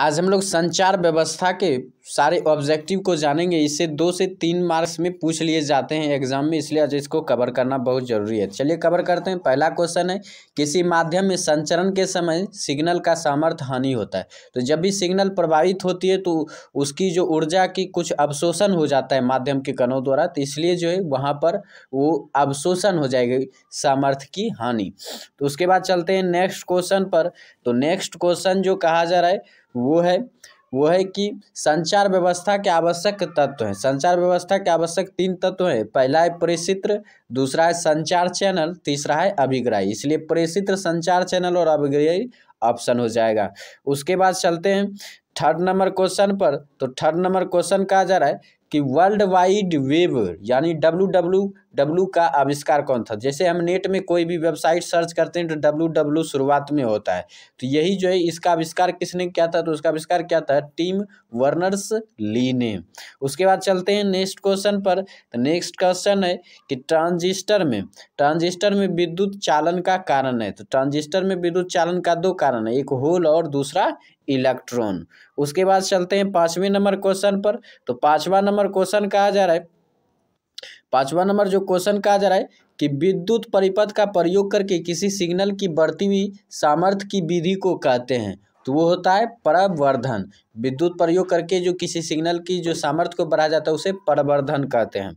आज हम लोग संचार व्यवस्था के सारे ऑब्जेक्टिव को जानेंगे इससे दो से तीन मार्क्स में पूछ लिए जाते हैं एग्जाम में इसलिए आज इसको कवर करना बहुत ज़रूरी है चलिए कवर करते हैं पहला क्वेश्चन है किसी माध्यम में संचरण के समय सिग्नल का सामर्थ्य हानि होता है तो जब भी सिग्नल प्रभावित होती है तो उसकी जो ऊर्जा की कुछ अवशोषण हो जाता है माध्यम के कणों द्वारा तो इसलिए जो है वहाँ पर वो अवशोषण हो जाएगी सामर्थ्य की हानि तो उसके बाद चलते हैं नेक्स्ट क्वेश्चन पर तो नेक्स्ट क्वेश्चन जो कहा जा रहा है वो है वो है कि संचार व्यवस्था के आवश्यक तत्व हैं संचार व्यवस्था के आवश्यक तीन तत्व हैं पहला है परिचित्र दूसरा है संचार चैनल तीसरा है अभिग्राही इसलिए परिचित्र संचार चैनल और अभिग्रही ऑप्शन हो जाएगा उसके बाद चलते हैं थर्ड नंबर क्वेश्चन पर तो थर्ड नंबर क्वेश्चन कहा जा रहा है कि वर्ल्ड वाइड वेब यानी डब्ल्यू डब्ल्यू डब्लू का आविष्कार कौन था जैसे हम नेट में कोई भी वेबसाइट सर्च करते हैं तो डब्लू डब्लू शुरुआत में होता है तो यही जो है इसका आविष्कार किसने किया था तो उसका आविष्कार क्या था टीम वर्नर्स ली ने उसके बाद चलते हैं नेक्स्ट क्वेश्चन पर तो नेक्स्ट क्वेश्चन है कि ट्रांजिस्टर में ट्रांजिस्टर में विद्युत चालन का कारण है तो ट्रांजिस्टर में विद्युत चालन का दो कारण है एक होल और दूसरा इलेक्ट्रॉन उसके बाद चलते हैं पाँचवें नंबर क्वेश्चन पर तो पाँचवा नंबर क्वेश्चन कहा जा रहा है पांचवा नंबर जो क्वेश्चन कहा जा रहा है कि विद्युत परिपथ का प्रयोग करके किसी सिग्नल की बढ़ती हुई सामर्थ्य की विधि को कहते हैं तो वो होता है प्रवर्धन विद्युत प्रयोग करके जो किसी सिग्नल की जो सामर्थ्य को बढ़ाया जाता है उसे प्रवर्धन कहते हैं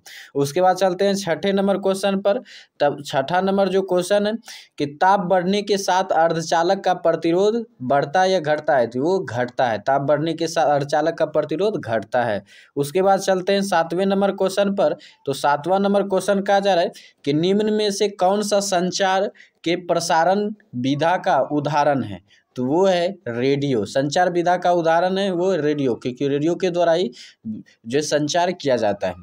उसके बाद चलते हैं छठे नंबर क्वेश्चन पर तब छठा नंबर जो क्वेश्चन है कि ताप बढ़ने के साथ अर्धचालक का प्रतिरोध बढ़ता है या घटता है तो वो घटता है ताप बढ़ने के साथ अर्धचालक का प्रतिरोध घटता है उसके बाद चलते हैं सातवें नंबर क्वेश्चन पर तो सातवां नंबर क्वेश्चन कहा जा रहा है कि निम्न में से कौन सा संचार के प्रसारण विधा का उदाहरण है तो वो है रेडियो संचार विधा का उदाहरण है वो रेडियो क्योंकि रेडियो के द्वारा ही जो संचार किया जाता है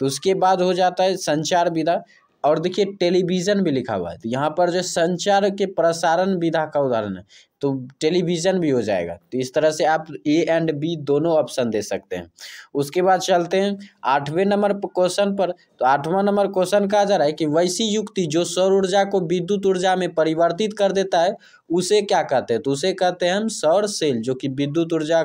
तो उसके बाद हो जाता है संचार विधा और देखिए टेलीविज़न भी लिखा हुआ है तो यहाँ पर जो संचार के प्रसारण विधा का उदाहरण है तो टेलीविज़न भी हो जाएगा तो इस तरह से आप ए एंड बी दोनों ऑप्शन दे सकते हैं उसके बाद चलते हैं आठवें नंबर क्वेश्चन पर तो आठवां नंबर क्वेश्चन कहा जा रहा है कि वैसी युक्ति जो सौर ऊर्जा को विद्युत ऊर्जा में परिवर्तित कर देता है उसे क्या कहते हैं तो उसे कहते हैं हम सौर सेल जो कि विद्युत ऊर्जा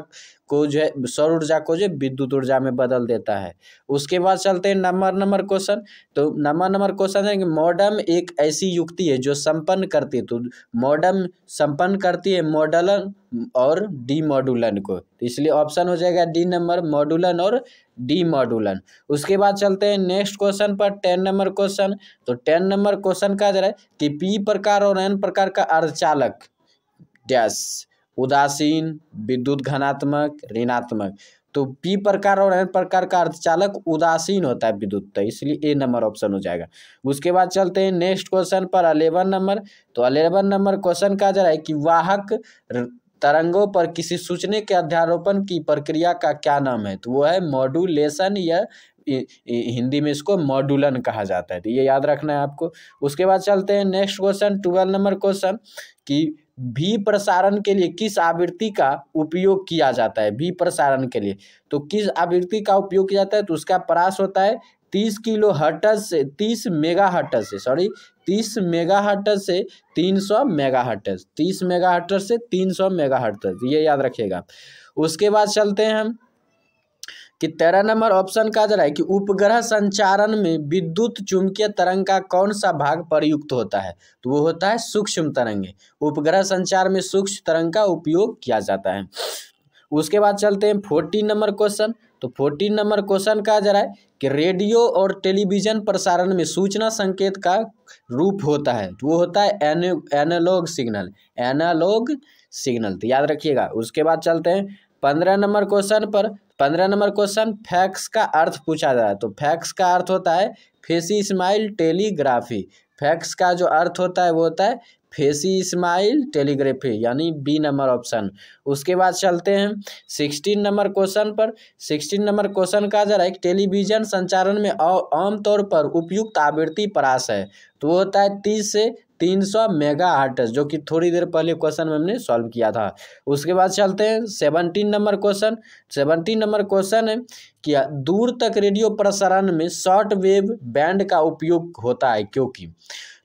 को जो है सौर ऊर्जा को जो विद्युत ऊर्जा में बदल देता है उसके बाद चलते हैं नंबर नंबर क्वेश्चन तो नंबर नंबर क्वेश्चन है कि मॉडर्म एक ऐसी युक्ति है जो संपन्न करती है तो मॉडर्म संपन्न करती बताती है मॉडलन और डी मॉडुलन को तो इसलिए ऑप्शन हो जाएगा डी नंबर मॉडुलन और डी मॉडुलन उसके बाद चलते हैं नेक्स्ट क्वेश्चन पर टेन नंबर क्वेश्चन तो टेन नंबर क्वेश्चन का जरा कि पी प्रकार और एन प्रकार का अर्धचालक डैश उदासीन विद्युत घनात्मक ऋणात्मक तो पी प्रकार और एन प्रकार का अर्थचालक उदासीन होता है विद्युत इसलिए ए नंबर ऑप्शन हो जाएगा उसके बाद चलते हैं नेक्स्ट क्वेश्चन पर अलेवन नंबर तो अलेवन नंबर क्वेश्चन कहा जा रहा है कि वाहक तरंगों पर किसी सूचने के अध्यारोपण की प्रक्रिया का क्या नाम है तो वो है मॉड्यूलेशन या हिंदी में इसको मॉड्यूलन कहा जाता है तो ये याद रखना है आपको उसके बाद चलते हैं next question twelve number question कि भी प्रसारण के लिए किस आवृत्ति का उपयोग किया जाता है भी प्रसारण के लिए तो किस आवृत्ति का उपयोग किया जाता है तो उसका परास होता है तीस किलो हटस से तीस मेगा हटस से सॉरी तीस मेगा हटस से तीन सौ मेगा हटस तीस मेगा हटज से तीन सौ मेगा हटस ये याद रखिएगा उसके बाद चलते हैं हम कि तेरह नंबर ऑप्शन कहा जरा है कि उपग्रह संचारण में विद्युत चुंबकीय तरंग का कौन सा भाग प्रयुक्त होता है तो वो होता है सूक्ष्म तरंगे उपग्रह संचार में सूक्ष्म तरंग का उपयोग किया जाता है उसके बाद चलते हैं फोर्टीन नंबर क्वेश्चन तो फोर्टीन नंबर क्वेश्चन कहा जा रहा है कि रेडियो और टेलीविजन प्रसारण में सूचना संकेत का रूप होता है तो वो होता है an analog signal analog signal तो याद रखिएगा उसके बाद चलते हैं पंद्रह नंबर क्वेश्चन पर पंद्रह नंबर क्वेश्चन फैक्स का अर्थ पूछा जा रहा है तो फैक्स का अर्थ होता है फेसी स्माइल टेलीग्राफी फैक्स का जो अर्थ होता है वो होता है फेसी स्माइल टेलीग्राफी यानी बी नंबर ऑप्शन उसके बाद चलते हैं सिक्सटीन नंबर क्वेश्चन पर सिक्सटीन नंबर क्वेश्चन का जरा एक टेलीविजन संचालन में आमतौर पर उपयुक्त आवृत्ति परास है तो वो होता है तीस से तीन सौ मेगा हार्टस जो कि थोड़ी देर पहले क्वेश्चन में हमने सॉल्व किया था उसके बाद चलते हैं seventeen number question seventeen number question है कि दूर तक रेडियो प्रसारण में शॉर्ट वेव बैंड का उपयोग होता है क्योंकि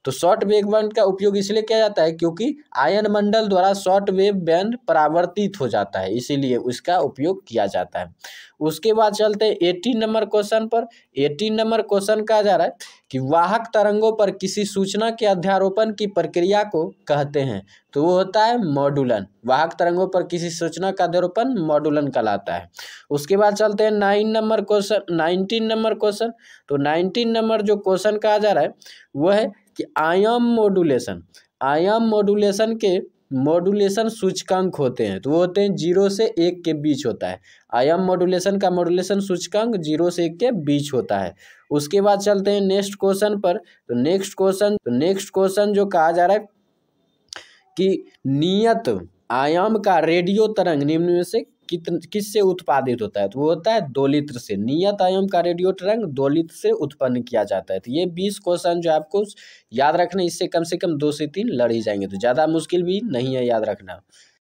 तो शॉर्ट वेव बैंड का उपयोग इसलिए किया जाता है क्योंकि आयन मंडल द्वारा शॉर्ट वेव बैंड परावर्तित हो जाता है इसीलिए उसका उपयोग किया जाता है उसके बाद चलते हैं एटीन नंबर क्वेश्चन पर एटीन नंबर क्वेश्चन कहा जा रहा है कि वाहक तरंगों पर किसी सूचना के अध्यारोपण की प्रक्रिया को कहते हैं तो वो होता है मॉडुलन वाहक तरंगों पर किसी सूचना का अध्यारोपण मॉडुलन कहलाता है उसके बाद चलते हैं nine number question nineteen number question तो नाइनटीन नंबर जो क्वेश्चन कहा जा रहा है वह है कि आयाम मॉडुलेशन आयाम मॉडुलेशन के मॉडुलेशन सूचकांक होते हैं तो वो होते हैं जीरो से एक के बीच होता है आयाम मॉडुलेशन का मॉडुलेशन सूचकांक जीरो से एक के बीच होता है उसके बाद चलते हैं नेक्स्ट क्वेश्चन पर तो नेक्स्ट क्वेश्चन तो नेक्स्ट क्वेश्चन जो कहा जा रहा है कि नियत आयाम का रेडियो तरंग निम्न में से कितन किससे उत्पादित होता है तो वो होता है दोलित्र से नियत आयम का रेडियो रंग दोलित्र से उत्पन्न किया जाता है तो ये बीस क्वेश्चन जो आपको याद रखना इससे कम से कम दो से तीन लड़ ही जाएंगे तो ज़्यादा मुश्किल भी नहीं है याद रखना